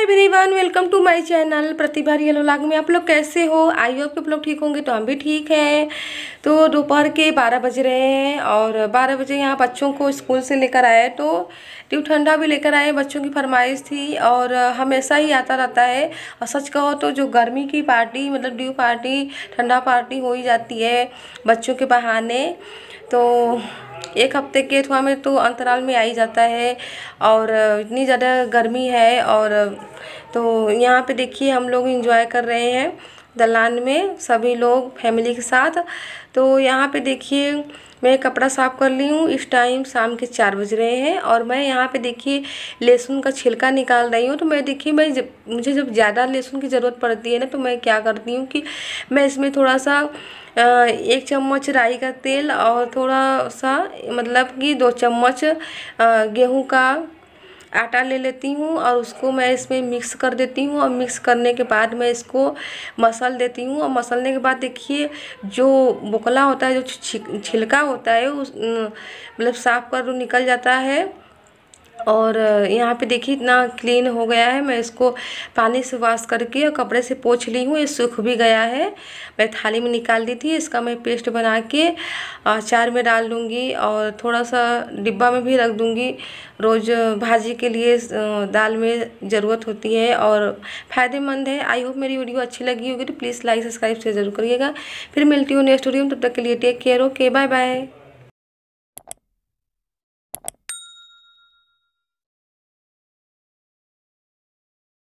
hi everyone welcome to my channel Pratibha real vlog में आप लोग कैसे हो आई होप आप लोग ठीक होंगे तो हम भी ठीक हैं तो दोपहर के 12 बज रहे हैं और 12 बजे यहाँ बच्चों को स्कूल से लेकर आए तो ट्यू ठंडा भी लेकर आए बच्चों की फरमाइश थी और हमेशा ही आता रहता है और सच कहो तो जो गर्मी की पार्टी मतलब ड्यू पार्टी ठंडा पार्टी हो ही जाती है बच्चों के बहाने तो एक हफ्ते के थोड़ा में तो अंतराल में आ ही जाता है और इतनी ज़्यादा गर्मी है और तो यहाँ पे देखिए हम लोग इंजॉय कर रहे हैं दलान में सभी लोग फैमिली के साथ तो यहाँ पे देखिए मैं कपड़ा साफ़ कर ली हूँ इस टाइम शाम के चार बज रहे हैं और मैं यहाँ पे देखिए लहसुन का छिलका निकाल रही हूँ तो मैं देखिए मैं जब मुझे जब ज़्यादा लहसुन की ज़रूरत पड़ती है ना तो मैं क्या करती हूँ कि मैं इसमें थोड़ा सा एक चम्मच राई का तेल और थोड़ा सा मतलब कि दो चम्मच गेहूँ का आटा ले लेती हूँ और उसको मैं इसमें मिक्स कर देती हूँ और मिक्स करने के बाद मैं इसको मसल देती हूँ और मसलने के बाद देखिए जो बोकला होता है जो छिलका होता है उस मतलब साफ कर निकल जाता है और यहाँ पे देखिए इतना क्लीन हो गया है मैं इसको पानी से वॉश करके और कपड़े से पोछ ली हूँ ये सूख भी गया है मैं थाली में निकाल दी थी इसका मैं पेस्ट बना के अचार में डाल दूँगी और थोड़ा सा डिब्बा में भी रख दूँगी रोज़ भाजी के लिए दाल में ज़रूरत होती है और फ़ायदेमंद है आई होप मेरी वीडियो अच्छी लगी होगी तो प्लीज़ लाइक सब्सक्राइब से ज़रूर करिएगा फिर मिलती हूँ नेक्स्ट वीडियो में तब तक के लिए take care okay bye bye